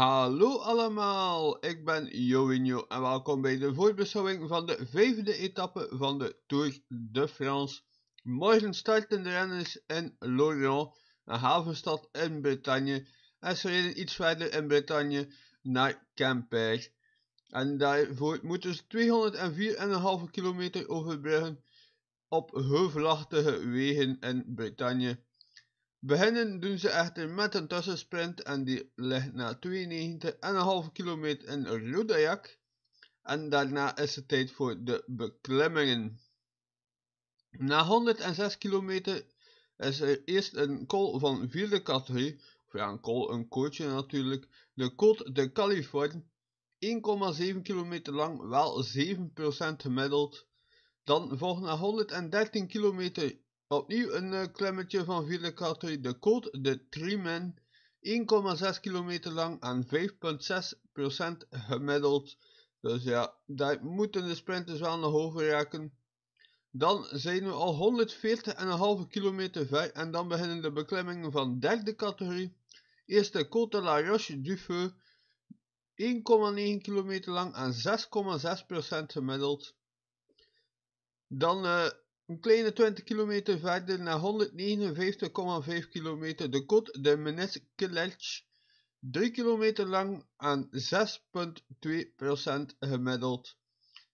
Hallo allemaal, ik ben Jovinho en welkom bij de voorbeschouwing van de vijfde etappe van de Tour de France. Morgen starten de renners in Lorient, een havenstad in Bretagne, en ze rijden iets verder in Bretagne naar Quimper. En daarvoor moeten ze 204,5 kilometer overbruggen op heuvelachtige wegen in Bretagne. Beginnen doen ze echter met een tussensprint en die ligt na 92,5 kilometer in Rudajak. En daarna is het tijd voor de beklimmingen. Na 106 kilometer is er eerst een call van vierde categorie, of ja een call, een koortje natuurlijk, de Côte de Californie, 1,7 kilometer lang, wel 7% gemiddeld. Dan volgt na 113 kilometer Opnieuw een eh, klemmetje van vierde categorie de Côte de Trimen. 1,6 kilometer lang en 5,6% gemiddeld. Dus ja, daar moeten de sprinters wel nog hoger raken. Dan zijn we al 140,5 kilometer ver en dan beginnen de beklimmingen van derde categorie. Eerst de Côte de la Roche du Feu, 1,9 kilometer lang en 6,6% gemiddeld. Dan eh, een kleine 20 kilometer verder naar 159,5 kilometer de Côte de Meneskelech, 3 kilometer lang aan 6,2% gemiddeld.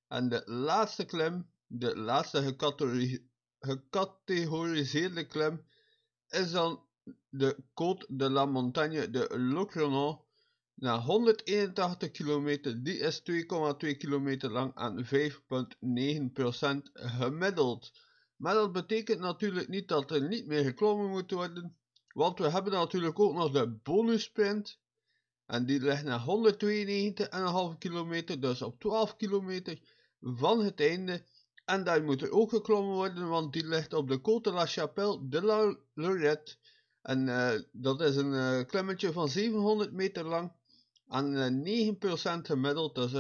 En de laatste klim, de laatste gecategoriseerde klem, is dan de Côte de la Montagne de Locronan naar 181 kilometer. Die is 2,2 kilometer lang aan 5,9% gemiddeld. Maar dat betekent natuurlijk niet dat er niet meer geklommen moet worden. Want we hebben natuurlijk ook nog de bonusprint, En die ligt naar 192,5 kilometer, dus op 12 kilometer van het einde. En daar moet er ook geklommen worden, want die ligt op de Côte de la Chapelle de la Lorette. En eh, dat is een uh, eh, klimmetje van 700 meter lang en 9% eh, gemiddeld. Dus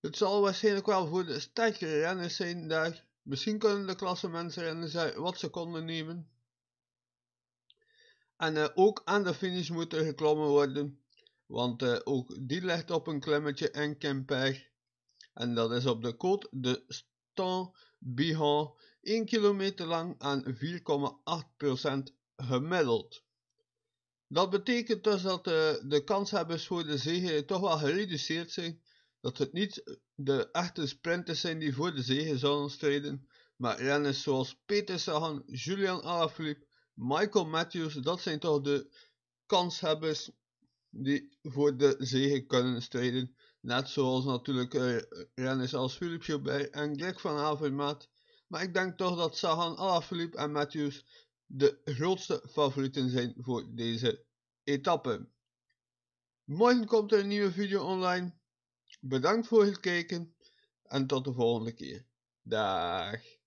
het zal waarschijnlijk wel voor de sterke renners zijn daar. Misschien kunnen de klasse mensen wat ze konden nemen. En eh, ook aan de finish moet er geklommen worden. Want eh, ook die ligt op een klemmetje in Quimper. En dat is op de Côte de Stan Bihan. 1 kilometer lang aan 4,8% gemiddeld. Dat betekent dus dat eh, de de kanshebbers voor de zege toch wel gereduceerd zijn dat het niet de echte sprinters zijn die voor de zegen zullen strijden, maar renners zoals Peter Sagan, Julian Alaphilippe, Michael Matthews, dat zijn toch de kanshebbers die voor de zegen kunnen strijden. Net zoals natuurlijk uh, renners als Philippe Gilbert en Greg van Avermaat. Maar ik denk toch dat Sagan, Alaphilippe en Matthews de grootste favorieten zijn voor deze etappe. Morgen komt er een nieuwe video online. Bedankt voor het kijken en tot de volgende keer. Dag.